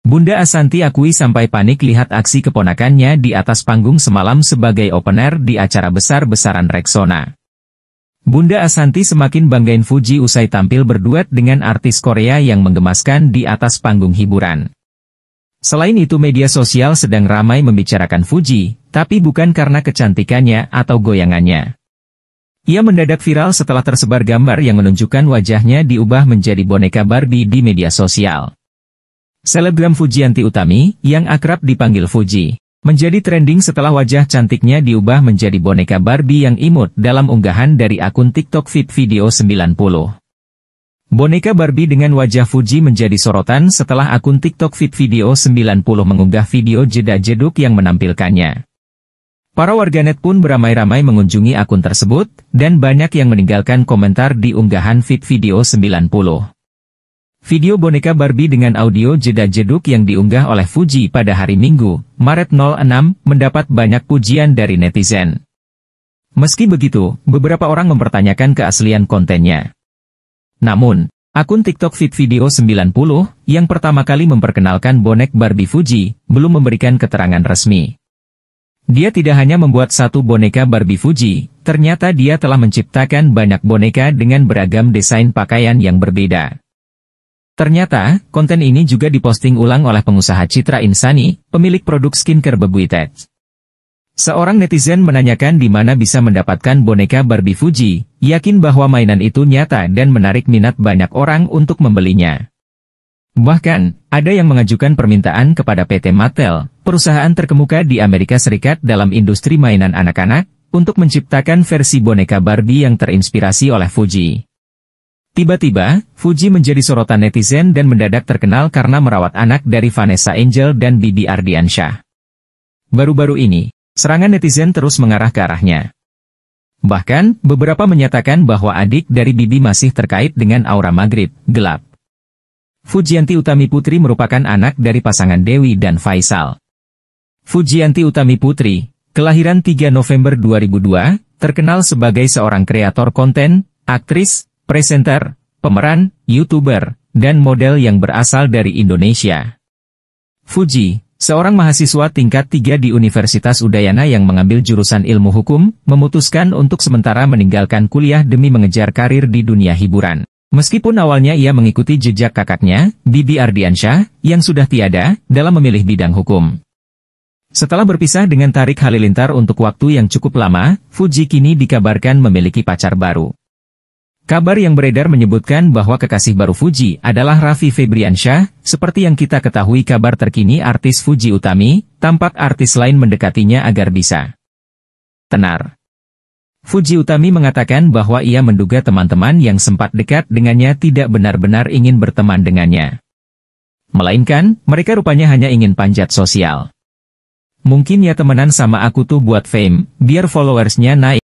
Bunda Asanti akui sampai panik lihat aksi keponakannya di atas panggung semalam sebagai opener di acara besar-besaran Rexona. Bunda Asanti semakin banggain Fuji usai tampil berduet dengan artis Korea yang menggemaskan di atas panggung hiburan. Selain itu media sosial sedang ramai membicarakan Fuji, tapi bukan karena kecantikannya atau goyangannya. Ia mendadak viral setelah tersebar gambar yang menunjukkan wajahnya diubah menjadi boneka Barbie di media sosial. Selebgram Fujianti Utami, yang akrab dipanggil Fuji, menjadi trending setelah wajah cantiknya diubah menjadi boneka Barbie yang imut dalam unggahan dari akun TikTok Fit Video 90. Boneka Barbie dengan wajah Fuji menjadi sorotan setelah akun TikTok Fit Video 90 mengunggah video jeda-jeduk yang menampilkannya. Para warganet pun beramai-ramai mengunjungi akun tersebut, dan banyak yang meninggalkan komentar di unggahan Fit Video 90. Video boneka Barbie dengan audio jeda jeduk yang diunggah oleh Fuji pada hari Minggu, Maret 06, mendapat banyak pujian dari netizen. Meski begitu, beberapa orang mempertanyakan keaslian kontennya. Namun, akun TikTok Fit Video 90, yang pertama kali memperkenalkan bonek Barbie Fuji, belum memberikan keterangan resmi. Dia tidak hanya membuat satu boneka Barbie Fuji, ternyata dia telah menciptakan banyak boneka dengan beragam desain pakaian yang berbeda. Ternyata, konten ini juga diposting ulang oleh pengusaha Citra Insani, pemilik produk skincare Bebuitet. Seorang netizen menanyakan di mana bisa mendapatkan boneka Barbie Fuji, yakin bahwa mainan itu nyata dan menarik minat banyak orang untuk membelinya. Bahkan, ada yang mengajukan permintaan kepada PT Mattel, perusahaan terkemuka di Amerika Serikat dalam industri mainan anak-anak, untuk menciptakan versi boneka Barbie yang terinspirasi oleh Fuji. Tiba-tiba, Fuji menjadi sorotan netizen dan mendadak terkenal karena merawat anak dari Vanessa Angel dan Bibi Ardiansyah. Baru-baru ini, serangan netizen terus mengarah ke arahnya. Bahkan, beberapa menyatakan bahwa adik dari Bibi masih terkait dengan aura maghrib, gelap. Fujianti Utami Putri merupakan anak dari pasangan Dewi dan Faisal. Fujianti Utami Putri, kelahiran 3 November 2002, terkenal sebagai seorang kreator konten, aktris, presenter, pemeran, youtuber, dan model yang berasal dari Indonesia. Fuji, seorang mahasiswa tingkat 3 di Universitas Udayana yang mengambil jurusan ilmu hukum, memutuskan untuk sementara meninggalkan kuliah demi mengejar karir di dunia hiburan. Meskipun awalnya ia mengikuti jejak kakaknya, Bibi Ardiansyah, yang sudah tiada, dalam memilih bidang hukum. Setelah berpisah dengan Tarik Halilintar untuk waktu yang cukup lama, Fuji kini dikabarkan memiliki pacar baru. Kabar yang beredar menyebutkan bahwa kekasih baru Fuji adalah Raffi Febriansyah, seperti yang kita ketahui kabar terkini artis Fuji Utami, tampak artis lain mendekatinya agar bisa tenar. Fuji Utami mengatakan bahwa ia menduga teman-teman yang sempat dekat dengannya tidak benar-benar ingin berteman dengannya. Melainkan, mereka rupanya hanya ingin panjat sosial. Mungkin ya temenan sama aku tuh buat fame, biar followersnya naik.